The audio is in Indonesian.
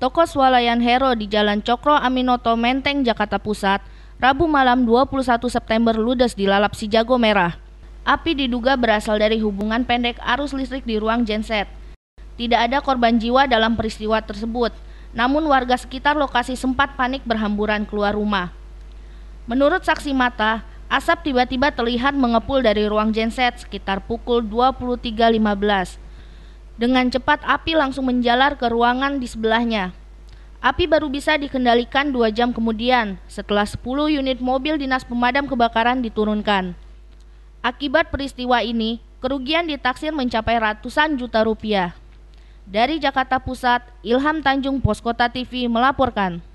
toko swalayan Hero di Jalan Cokro Aminoto Menteng, Jakarta Pusat, Rabu malam 21 September ludes dilalap si jago merah. Api diduga berasal dari hubungan pendek arus listrik di ruang genset. Tidak ada korban jiwa dalam peristiwa tersebut, namun warga sekitar lokasi sempat panik berhamburan keluar rumah. Menurut saksi mata, asap tiba-tiba terlihat mengepul dari ruang genset sekitar pukul 23.15. Dengan cepat api langsung menjalar ke ruangan di sebelahnya. Api baru bisa dikendalikan dua jam kemudian setelah 10 unit mobil dinas pemadam kebakaran diturunkan. Akibat peristiwa ini, kerugian ditaksir mencapai ratusan juta rupiah. Dari Jakarta Pusat, Ilham Tanjung Poskota TV melaporkan.